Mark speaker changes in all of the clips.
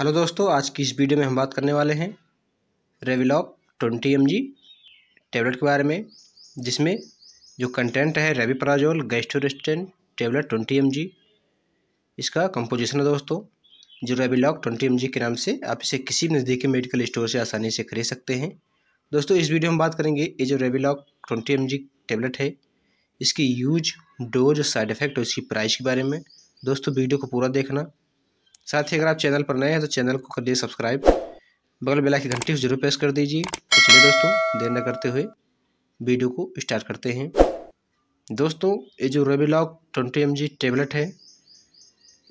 Speaker 1: hello दोस्तों आज की इस वीडियो में हम बात करने वाले हैं रेविलॉक ट्वेंटी एम टेबलेट के बारे में जिसमें जो कंटेंट है rabeprazole gastroresistant tablet twenty M इसका कंपोजिशन है दोस्तों जो रेविलॉक ट्वेंटी एम के नाम से आप इसे किसी भी नज़दीकी मेडिकल स्टोर से आसानी से खरीद सकते हैं दोस्तों इस वीडियो में बात करेंगे ये जो रेविलॉक ट्वेंटी एम टेबलेट है इसकी यूज डोज साइड इफ़ेक्ट और इसकी प्राइस के बारे में दोस्तों वीडियो को पूरा देखना साथ ही अगर आप चैनल पर नए हैं तो चैनल को कर लीजिए सब्सक्राइब बगल बेला की घंटी जरूर प्रेस कर दीजिए तो चलिए दोस्तों देर न करते हुए वीडियो को स्टार्ट करते हैं दोस्तों ये जो रेबिलॉक ट्वेंटी एम टेबलेट है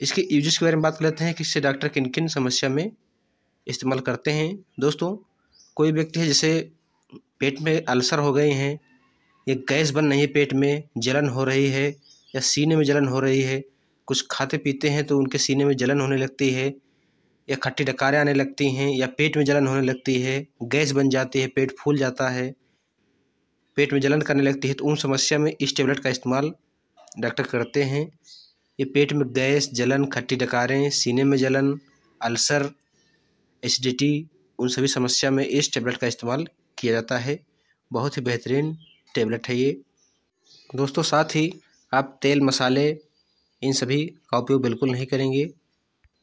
Speaker 1: इसके यूजेस के बारे में बात कर लेते हैं कि इससे डॉक्टर किन किन समस्या में इस्तेमाल करते हैं दोस्तों कोई व्यक्ति है जैसे पेट में अल्सर हो गए हैं या गैस बन रही है पेट में जलन हो रही है या सीने में जलन हो रही है कुछ खाते पीते हैं तो उनके सीने में जलन होने लगती है या खट्टी डकारें आने लगती हैं या पेट में जलन होने लगती है गैस बन जाती है पेट फूल जाता है पेट में जलन करने लगती है तो उन समस्या में इस टेबलेट का इस्तेमाल डॉक्टर करते हैं ये पेट में गैस जलन खट्टी डकारें सीने में जलन अल्सर एसिडिटी उन सभी समस्या में इस टेबलेट का इस्तेमाल किया जाता है बहुत ही बेहतरीन टेबलेट है ये दोस्तों साथ ही आप तेल मसाले इन सभी का उपयोग बिल्कुल नहीं करेंगे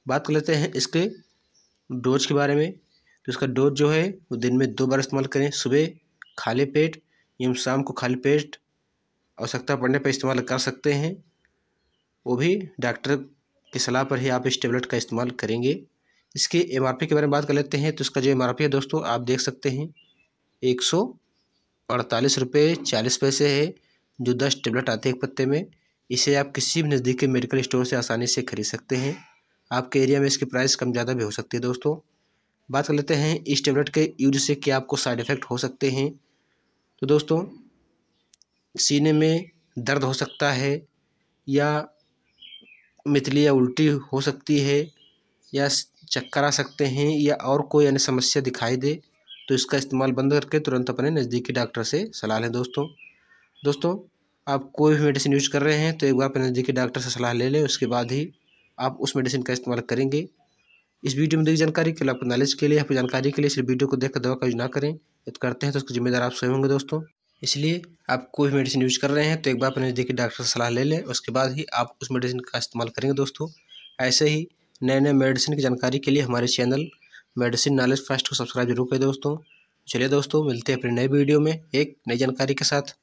Speaker 1: बात कर लेते हैं इसके डोज के बारे में तो इसका डोज जो है वो दिन में दो बार इस्तेमाल करें सुबह खाली पेट एवं शाम को खाली पेट आवश्यकता पड़ने पर इस्तेमाल कर सकते हैं वो भी डॉक्टर की सलाह पर ही आप इस टेबलेट का इस्तेमाल करेंगे इसके एम के बारे में बात कर लेते हैं तो इसका जो एम है दोस्तों आप देख सकते हैं एक सौ अड़तालीस रुपये चालीस पैसे है जो दस टेबलेट आते हैं एक पत्ते में इसे आप किसी भी नज़दीकी मेडिकल स्टोर से आसानी से खरीद सकते हैं आपके एरिया में इसकी प्राइस कम ज़्यादा भी हो सकती है दोस्तों बात कर लेते हैं इस टेबलेट के यूज से क्या आपको साइड इफ़ेक्ट हो सकते हैं तो दोस्तों सीने में दर्द हो सकता है या मितली या उल्टी हो सकती है या चक्कर आ सकते हैं या और कोई अन्य समस्या दिखाई दे तो इसका इस्तेमाल बंद करके तुरंत अपने नज़दीकी डॉक्टर से सलाह लें दोस्तों दोस्तों आप कोई भी मेडिसिन यूज कर रहे हैं तो एक बार अपने नज़दीकी डॉक्टर से सलाह ले लें उसके बाद ही आप उस मेडिसिन का इस्तेमाल करेंगे इस वीडियो में दी जानकारी के लिए आपको नॉलेज के लिए आपकी जानकारी के लिए सिर्फ वीडियो को देखकर दवा का यूज ना करें यदि करते हैं तो उसके जिम्मेदार आप स्वयं होंगे दोस्तों इसलिए आप कोई भी मेडिसिन यूज कर रहे हैं तो एक बार अपने नज़दीकी डॉक्टर से सलाह ले लें उसके बाद ही आप उस मेडिसिन का इस्तेमाल करेंगे दोस्तों ऐसे ही नए नए मेडिसिन की जानकारी के लिए हमारे चैनल मेडिसिन नॉलेज फर्स्ट को सब्सक्राइब जरूर करें दोस्तों चलिए दोस्तों मिलते हैं अपने नए वीडियो में एक नई जानकारी के साथ